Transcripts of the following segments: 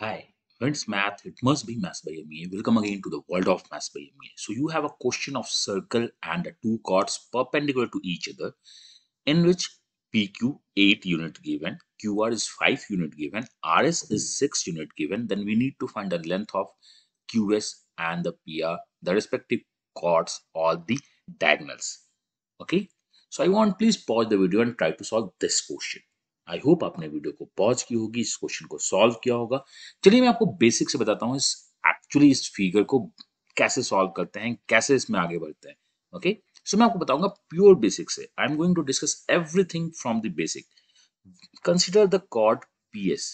Hi, it's math. It must be maths by MEA. Welcome again to the world of maths by MEA. So you have a question of circle and two chords perpendicular to each other, in which PQ 8 unit given, QR is 5 unit given, RS is hmm. 6 unit given. Then we need to find the length of QS and the PR, the respective chords or the diagonals. Okay. So I want please pause the video and try to solve this question. I hope आपने video को pause की होगी इस question को solve किया होगा चलिए मैं आपको बेसिक से बताता हूँ इस एक्चुअली इस फिगर को कैसे सॉल्व करते हैं कैसे इसमें आगे बढ़ते हैं ओके सो मैं आपको बताऊंगा प्योर बेसिक से I am going to discuss everything from the basic consider the कॉट P S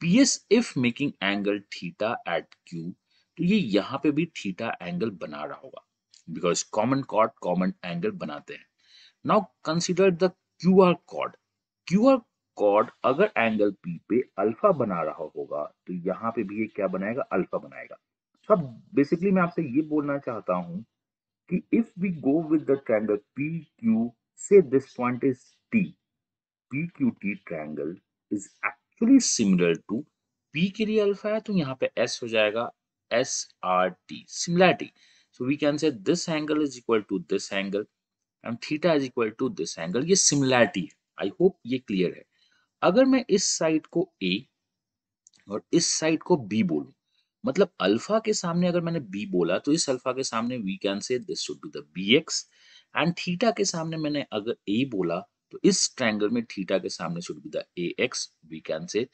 P S if making angle theta at Q तो ये यहाँ पे भी थीटा एंगल बना रहा होगा बिकॉज कॉमन कॉट कॉमन एंगल बनाते हैं now consider the Q R कॉड क्यू आर कॉर्ड अगर एंगल पी पे अल्फा बना रहा होगा तो यहाँ पे भी ये क्या बनाएगा अल्फा बनाएगा तो अब बेसिकली मैं आपसे ये बोलना चाहता हूं कि if we go with the triangle P Q से this point is T P Q T triangle is actually similar to P के लिए अल्फा है तो यहाँ पे एस हो जाएगा S R T similarity so we can say this angle is equal to this angle and theta is equal to this angle ये similarity है आई होप ये क्लियर है अगर मैं इस साइड को ए और इस साइड को बी बोलूं मतलब अल्फा के सामने अगर मैंने बी बोला तो इस अल्फा के सामने we can say this should be the B X and theta के सामने मैंने अगर ए बोला तो इस ट्रायंगल में थीटा के सामने should be the A X we can say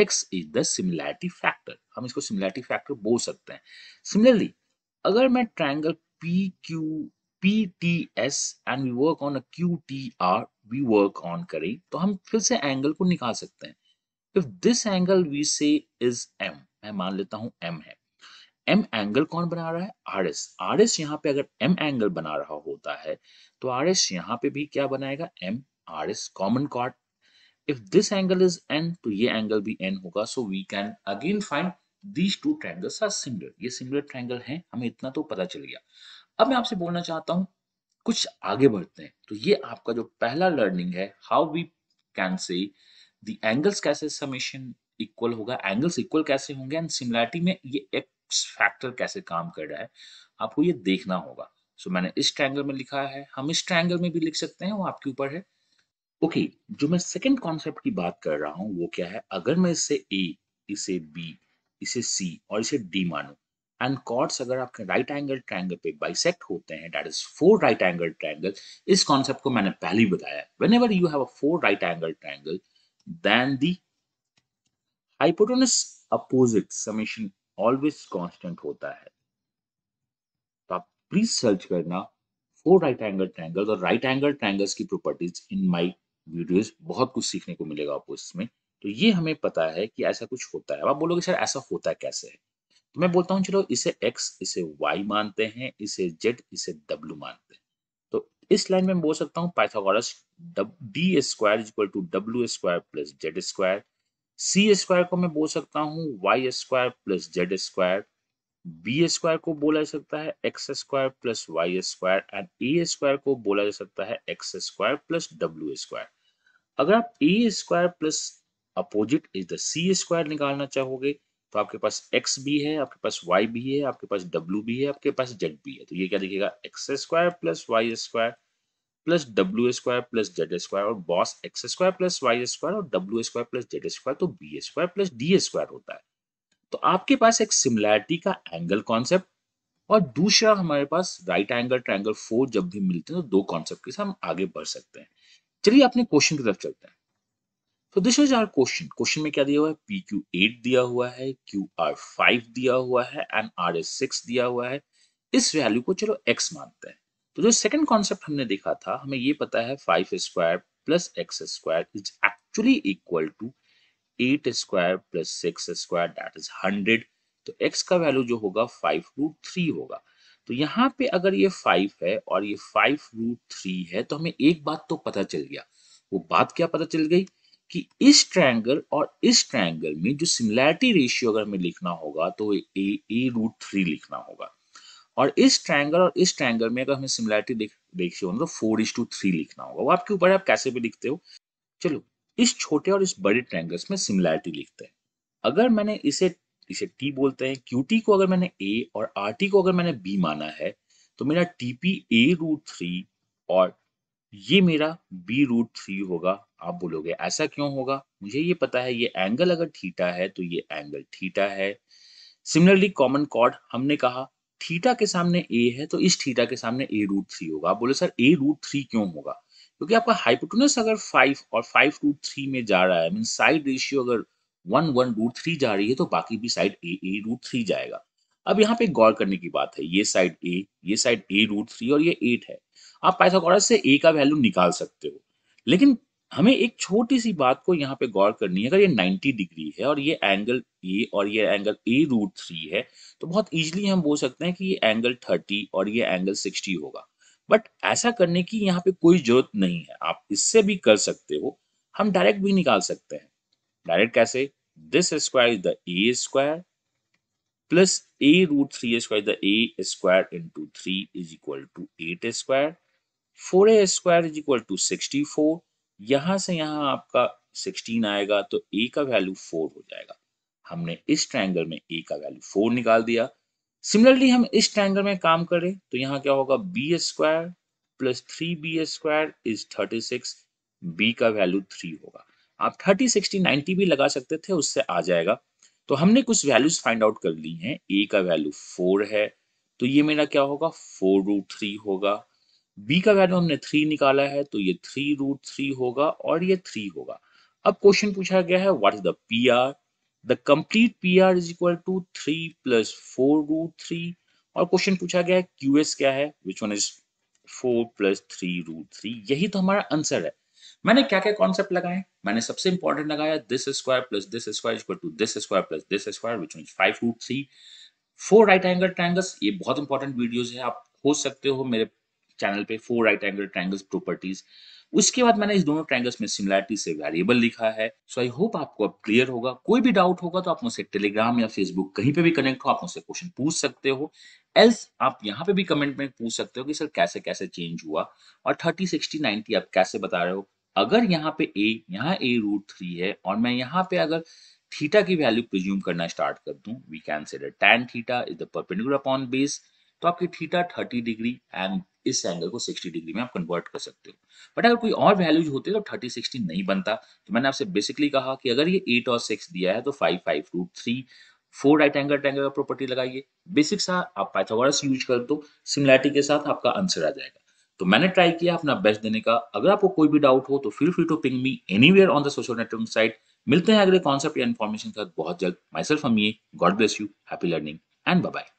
X is the similarity factor हम इसको सिमिलैरिटी फैक्टर बोल सकते हैं सिमिलरली अगर मैं triangle P Q P T S and we work on a Q T R we work on करें तो हम फिर से एंगल को निकाल सकते हैं if this angle we say is M मैं मान लेता हूं एम है एम एंगल कौन बना रहा है आर एस आर एस यहाँ पे अगर एम एंगल बना रहा होता है तो आर एस यहाँ पे भी क्या बनाएगा एम आर एस कॉमन कॉट if this angle is N तो ये एंगल भी एन होगा so we can again find these two triangles are similar ये सिमिलर ट्रायंगल हैं हमें इतना तो पता चल गया अब मैं आपसे बोलना चाहता हूँ कुछ आगे बढ़ते हैं तो ये आपका जो पहला लर्निंग है how we can say angles कैसे समेशन इक्वल होगा एंगल्स इक्वल कैसे होंगे एंड सिमिलैरिटी में ये एक्स फैक्टर कैसे काम कर रहा है आपको ये देखना होगा सो so, मैंने इस ट्रैंगल में लिखा है हम इस ट्रैंगल में भी लिख सकते हैं वो आपके ऊपर है ओके okay, जो मैं सेकंड कॉन्सेप्ट की बात कर रहा हूँ वो क्या है अगर मैं इसे ए इसे बी इसे सी और इसे डी मानू एंड कॉर्ड्स अगर आपके राइट एंगल ट्राइंगल पे बाइसेक्ट होते हैं that is for right angle triangle इस कॉन्सेप्ट को मैंने पहले ही बताया whenever you have for right angle triangle then the hypotenuse opposite summation always constant होता है तो आप प्लीज सर्च करना फोर राइट एंगल ट्राइंगल और राइट एंगल ट्राइंगल्स की प्रॉपर्टीज इन माय वीडियोस बहुत कुछ सीखने को मिलेगा आपको इसमें तो ये हमें पता है कि ऐसा कुछ होता है आप बोलोगे सर ऐसा होता है कैसे है मैं बोलता हूं चलो इसे एक्स इसे वाई मानते हैं इसे जेड इसे डब्ल्यू मानते हैं तो इस लाइन में बोल सकता हूं Pythagoras D square equal to W square plus Z square C square को मैं बोल सकता हूँ Y square plus Z square B square को बोला जा सकता है X square plus Y square and A square को बोला जा सकता है X square plus W square अगर आप A square plus opposite is the C square निकालना चाहोगे तो आपके पास एक्स भी है आपके पास वाई भी है आपके पास w भी है आपके पास जेड भी है तो ये क्या देखिएगा X square plus Y square plus W square plus Z square और बॉस X square plus Y square और W square plus Z square तो B square plus D square होता है तो आपके पास एक सिमिलैरिटी का एंगल कॉन्सेप्ट और दूसरा हमारे पास राइट एंगल ट्रायंगल फोर जब भी मिलते हैं तो दो कॉन्सेप्ट के साथ हम आगे बढ़ सकते हैं चलिए अपने क्वेश्चन की तरफ चलते हैं तो this is our question question में क्या दिया हुआ है पी क्यू एट दिया हुआ है क्यू आर फाइव दिया हुआ है एंड आर एस सिक्स दिया हुआ है इस वैल्यू को चलो एक्स मानते हैं तो जो सेकंड कॉन्सेप्ट हमने देखा था हमें ये पता है five square plus X square is actually equal to eight square plus six square that is hundred तो एक्स का वैल्यू जो होगा फाइव रूट थ्री होगा तो यहाँ पे अगर ये फाइव है और ये फाइव रूट थ्री है तो हमें एक बात तो पता चल गया वो बात क्या पता चल गई कि इस ट्रायंगल और इस ट्रायंगल में जो सिमिलैरिटी रेशियो अगर हमें लिखना होगा तो ए ए रूट थ्री लिखना होगा और इस ट्रायंगल और इस ट्रायंगल में अगर हमें सिमिलैरिटी रेशियो तो फोर इज टू थ्री लिखना होगा वो आपके ऊपर आप कैसे भी लिखते हो चलो इस छोटे और इस बड़े ट्रायंगल्स में सिमिलैरिटी लिखते हैं अगर मैंने इसे इसे टी बोलते हैं क्यू टी को अगर मैंने ए और आर टी को अगर मैंने बी माना है तो मेरा टीपी ए रूट थ्री और ये मेरा बी रूट थ्री होगा आप बोलोगे ऐसा क्यों होगा मुझे ये पता है ये एंगल अगर थीटा है तो ये एंगल थीटा है सिमिलरली कॉमन कॉर्ड हमने कहा थीटा के सामने ए है तो इस थीटा के सामने ए रूट थ्री होगा आप बोले सर ए रूट थ्री क्यों होगा क्योंकि आपका हाइपोटोनस अगर फाइव और फाइव रूट थ्री में जा रहा है मीन साइड रेशियो अगर वन वन रूट थ्री जा रही है तो बाकी भी side A A root three जाएगा अब यहाँ पे गौर करने की बात है ये साइड ए ये साइड ए रूट थ्री और ये एट है आप पाइथागोरस से ए का वैल्यू निकाल सकते हो लेकिन हमें एक छोटी सी बात को यहाँ पे गौर करनी है अगर ये 90 डिग्री है और ये एंगल ए और ये एंगल ए रूट थ्री है तो बहुत इजीली हम बोल सकते हैं कि ये एंगल 30 और ये एंगल 60 होगा बट ऐसा करने की यहाँ पे कोई जरूरत नहीं है आप इससे भी कर सकते हो हम डायरेक्ट भी निकाल सकते हैं डायरेक्ट कैसे this square is the A square plus A root three square the A square into three is equal to eight square four A square is equal to sixty four यहां से यहां आपका 16 आएगा तो ए का वैल्यू 4 हो जाएगा हमने इस ट्रायंगल में ए का वैल्यू 4 निकाल दिया सिमिलरली हम इस ट्रायंगल में काम करें तो यहाँ क्या होगा B square plus three B square is thirty six B का वैल्यू थ्री होगा आप थर्टी सिक्सटी नाइनटी भी लगा सकते थे उससे आ जाएगा तो हमने कुछ वैल्यूज फाइंड आउट कर ली हैं ए का वैल्यू फोर है तो ये मेरा क्या होगा फोर रूट थ्री होगा बी का वैल्यू हमने थ्री निकाला है तो ये थ्री रूट थ्री होगा और ये थ्री होगा अब क्वेश्चन पूछा गया है what is the P R the complete P R is equal to three plus four root three और क्वेश्चन पूछा गया है क्यू एस क्या है which one is four plus three root three यही तो हमारा आंसर है मैंने क्या क्या कॉन्सेप्ट लगाए मैंने सबसे इंपॉर्टेंट लगाया this square plus this square equal to this square plus this square which one is five root three four right angle triangles ये बहुत इंपॉर्टेंट वीडियोज है आप हो सकते हो मेरे चैनल पे four right angle triangles properties उसके बाद मैंने इस दोनों ट्रायंगल्स में सिमिलरिटी से वेरिएबल लिखा है सो आई होप आपको अब क्लियर होगा कोई भी डाउट होगा तो आप मुझसे टेलीग्राम या फेसबुक कहीं पे भी कनेक्ट हो आप मुझसे क्वेश्चन पूछ सकते हो एल्स आप यहाँ पे भी कमेंट में पूछ सकते हो कि सर कैसे कैसे चेंज हुआ और थर्टी सिक्सटी नाइनटी आप कैसे बता रहे हो अगर यहाँ पे ए यहाँ ए रूट थ्री है और मैं यहाँ पे अगर थीटा की वैल्यू प्रिज्यूम करना स्टार्ट कर दूं we can say tan theta is the perpendicular upon base तो आपकी थीटा थर्टी डिग्री एंड इस एंगल को 60 डिग्री में आप कन्वर्ट कर सकते हो बट अगर कोई और वैल्यूज होते तो 30 60 नहीं बनता तो मैंने आपसे बेसिकली कहा कि अगर ये 8 और 6 दिया है तो 5 5 root three four right angle triangle का प्रॉपर्टी लगाइए बेसिक सा आप पाइथागोरस यूज कर दो सिमिलैरिटी के साथ आपका आंसर आ जाएगा तो मैंने ट्राई किया अपना बेस्ट देने का अगर आपको कोई भी डाउट हो तो feel free to ping me any on the social network site मिलते हैं अगले कॉन्सेप्ट या इन्फॉर्मेशन के साथ बहुत जल्द माइसेल्फ हम ये God bless you happy learning and bye